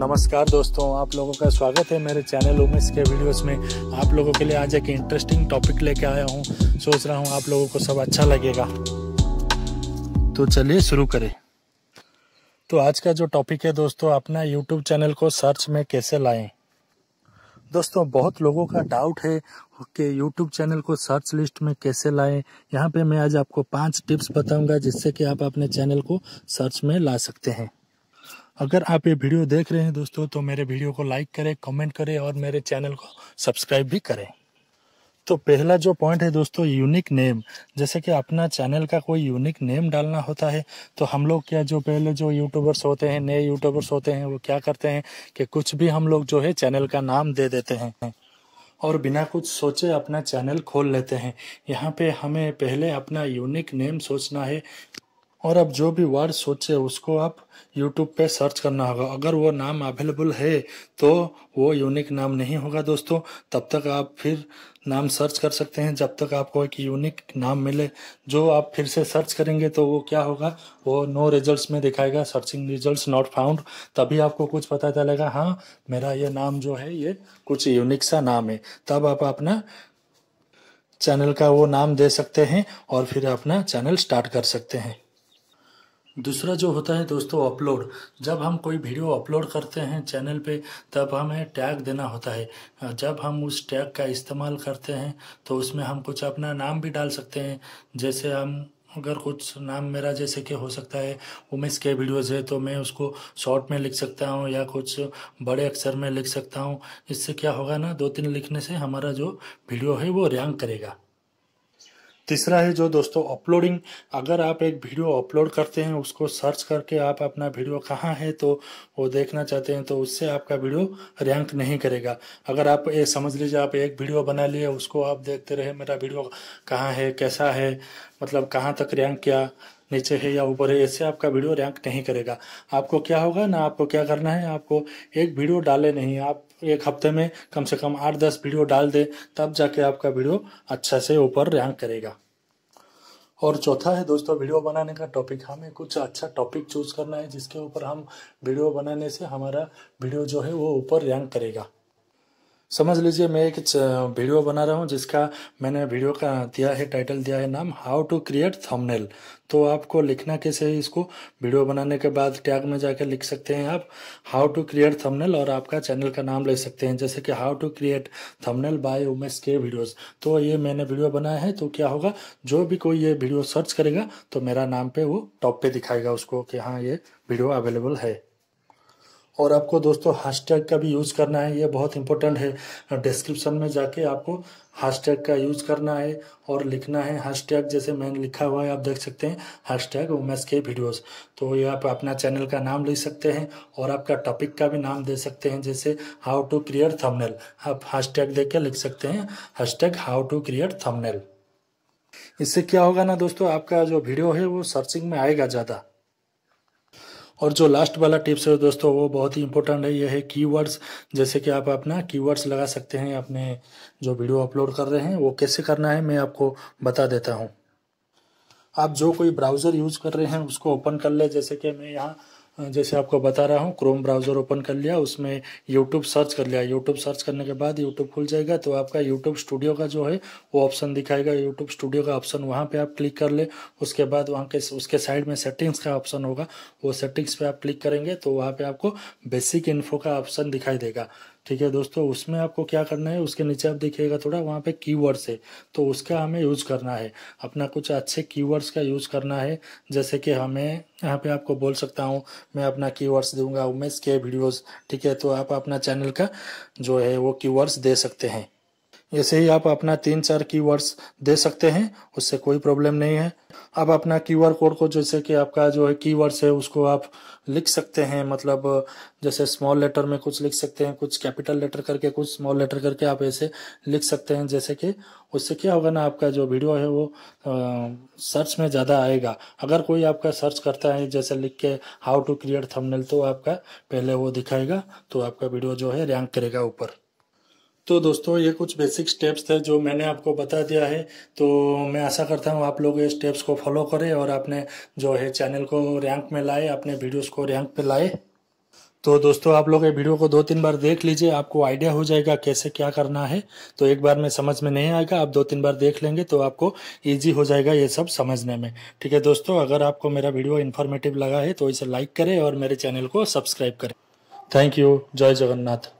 नमस्कार दोस्तों आप लोगों का स्वागत है मेरे चैनल उमेश के वीडियोस में आप लोगों के लिए आज एक इंटरेस्टिंग टॉपिक लेके आया हूँ सोच रहा हूँ आप लोगों को सब अच्छा लगेगा तो चलिए शुरू करें तो आज का जो टॉपिक है दोस्तों अपना यूट्यूब चैनल को सर्च में कैसे लाएं दोस्तों बहुत लोगों का डाउट है कि यूट्यूब चैनल को सर्च लिस्ट में कैसे लाएं यहाँ पे मैं आज आपको पांच टिप्स बताऊंगा जिससे कि आप अपने चैनल को सर्च में ला सकते हैं अगर आप ये वीडियो देख रहे हैं दोस्तों तो मेरे वीडियो को लाइक करें कमेंट करें और मेरे चैनल को सब्सक्राइब भी करें तो पहला जो पॉइंट है दोस्तों यूनिक नेम जैसे कि अपना चैनल का कोई यूनिक नेम डालना होता है तो हम लोग क्या जो पहले जो यूट्यूबर्स होते हैं नए यूट्यूबर्स होते हैं वो क्या करते हैं कि कुछ भी हम लोग जो है चैनल का नाम दे देते हैं और बिना कुछ सोचे अपना चैनल खोल लेते हैं यहाँ पे हमें पहले अपना यूनिक नेम सोचना है और अब जो भी वर्ड सोचे उसको आप यूट्यूब पे सर्च करना होगा अगर वो नाम अवेलेबल है तो वो यूनिक नाम नहीं होगा दोस्तों तब तक आप फिर नाम सर्च कर सकते हैं जब तक आपको एक यूनिक नाम मिले जो आप फिर से सर्च करेंगे तो वो क्या होगा वो नो रिजल्ट्स में दिखाएगा सर्चिंग रिजल्ट्स नॉट फाउंड तभी आपको कुछ पता चलेगा हाँ मेरा ये नाम जो है ये कुछ यूनिक सा नाम है तब आप अपना चैनल का वो नाम दे सकते हैं और फिर अपना चैनल स्टार्ट कर सकते हैं दूसरा जो होता है दोस्तों अपलोड जब हम कोई वीडियो अपलोड करते हैं चैनल पे तब हमें टैग देना होता है जब हम उस टैग का इस्तेमाल करते हैं तो उसमें हम कुछ अपना नाम भी डाल सकते हैं जैसे हम अगर कुछ नाम मेरा जैसे कि हो सकता है उमेश के वीडियोज़ है तो मैं उसको शॉर्ट में लिख सकता हूँ या कुछ बड़े अक्षर में लिख सकता हूँ इससे क्या होगा ना दो तीन लिखने से हमारा जो वीडियो है वो रैंक करेगा तीसरा है जो दोस्तों अपलोडिंग अगर आप एक वीडियो अपलोड करते हैं उसको सर्च करके आप अपना वीडियो कहाँ है तो वो देखना चाहते हैं तो उससे आपका वीडियो रैंक नहीं करेगा अगर आप ये समझ लीजिए आप एक वीडियो बना लिए उसको आप देखते रहे मेरा वीडियो कहाँ है कैसा है मतलब कहाँ तक रैंक किया नीचे है या ऊपर है इससे आपका वीडियो रैंक नहीं करेगा आपको क्या होगा ना आपको क्या करना है आपको एक वीडियो डाले नहीं आप एक हफ्ते में कम से कम आठ दस वीडियो डाल दें तब जाके आपका वीडियो अच्छा से ऊपर रैंक करेगा और चौथा है दोस्तों वीडियो बनाने का टॉपिक हमें कुछ अच्छा टॉपिक चूज करना है जिसके ऊपर हम वीडियो बनाने से हमारा वीडियो जो है वो ऊपर रैंक करेगा समझ लीजिए मैं एक वीडियो बना रहा हूँ जिसका मैंने वीडियो का दिया है टाइटल दिया है नाम हाउ टू क्रिएट थंबनेल तो आपको लिखना कैसे है इसको वीडियो बनाने के बाद टैग में जाकर लिख सकते हैं आप हाउ टू क्रिएट थंबनेल और आपका चैनल का नाम ले सकते हैं जैसे कि how to create thumbnail by Umesh के वीडियोस तो ये मैंने वीडियो बनाया है तो क्या होगा जो भी कोई ये वीडियो सर्च करेगा तो मेरा नाम पे वो टॉप पे दिखाएगा उसको कि हाँ ये वीडियो अवेलेबल है और आपको दोस्तों हैशटैग का भी यूज़ करना है ये बहुत इंपॉर्टेंट है डिस्क्रिप्शन में जाके आपको हैशटैग का यूज़ करना है और लिखना है हैशटैग जैसे मैंने लिखा हुआ है आप देख सकते हैं हैशटैग उमेश के वीडियोस तो ये आप अपना चैनल का नाम ले सकते हैं और आपका टॉपिक का भी नाम दे सकते हैं जैसे हाउ टू क्रिएट थंबनेल आप हैशटैग दे के लिख सकते हैं hashtag how to create thumbnail इससे क्या होगा ना दोस्तों आपका जो वीडियो है वो सर्चिंग में आएगा ज़्यादा और जो लास्ट वाला टिप्स है दोस्तों वो बहुत ही इंपॉर्टेंट है ये है कीवर्ड्स जैसे कि आप अपना कीवर्ड्स लगा सकते हैं अपने जो वीडियो अपलोड कर रहे हैं वो कैसे करना है मैं आपको बता देता हूँ आप जो कोई ब्राउज़र यूज कर रहे हैं उसको ओपन कर ले जैसे कि मैं यहाँ जैसे आपको बता रहा हूँ क्रोम ब्राउज़र ओपन कर लिया उसमें यूट्यूब सर्च कर लिया यूट्यूब सर्च करने के बाद यूट्यूब खुल जाएगा तो आपका यूट्यूब स्टूडियो का जो है वो ऑप्शन दिखाएगा यूट्यूब स्टूडियो का ऑप्शन वहाँ पे आप क्लिक कर ले उसके बाद वहाँ के उसके साइड में सेटिंग्स का ऑप्शन होगा वो सेटिंग्स पर आप क्लिक करेंगे तो वहाँ पर आपको बेसिक इन्फो का ऑप्शन दिखाई देगा ठीक है दोस्तों उसमें आपको क्या करना है उसके नीचे आप देखिएगा थोड़ा वहाँ पे कीवर्ड्स है तो उसका हमें यूज करना है अपना कुछ अच्छे कीवर्ड्स का यूज करना है जैसे कि हमें यहाँ पे आपको बोल सकता हूँ मैं अपना कीवर्ड्स दूंगा उमेश के वीडियोस ठीक है तो आप अपना चैनल का जो है वो कीवर्ड्स दे सकते हैं ऐसे ही आप अपना तीन चार कीवर्ड्स दे सकते हैं उससे कोई प्रॉब्लम नहीं है आप अपना क्यूआर कोड को जैसे कि आपका जो है कीवर्ड्स है उसको आप लिख सकते हैं मतलब जैसे स्मॉल लेटर में कुछ लिख सकते हैं कुछ कैपिटल लेटर करके कुछ स्मॉल लेटर करके आप ऐसे लिख सकते हैं जैसे कि उससे क्या होगा ना आपका जो वीडियो है वो आ, सर्च में ज़्यादा आएगा अगर कोई आपका सर्च करता है जैसे लिख के हाउ टू क्रिएट थमनल तो आपका पहले वो दिखाएगा तो आपका वीडियो जो है रैंक करेगा ऊपर तो दोस्तों ये कुछ बेसिक स्टेप्स थे जो मैंने आपको बता दिया है तो मैं आशा करता हूँ आप लोग ये स्टेप्स को फॉलो करें और आपने जो है चैनल को रैंक में लाए अपने वीडियोस को रैंक पे लाए तो दोस्तों आप लोग ये वीडियो को दो तीन बार देख लीजिए आपको आइडिया हो जाएगा कैसे क्या करना है तो एक बार में समझ में नहीं आएगा आप दो तीन बार देख लेंगे तो आपको इजी हो जाएगा ये सब समझने में ठीक है दोस्तों अगर आपको मेरा वीडियो इन्फॉर्मेटिव लगा है तो इसे लाइक करें और मेरे चैनल को सब्सक्राइब करें थैंक यू जय जगन्नाथ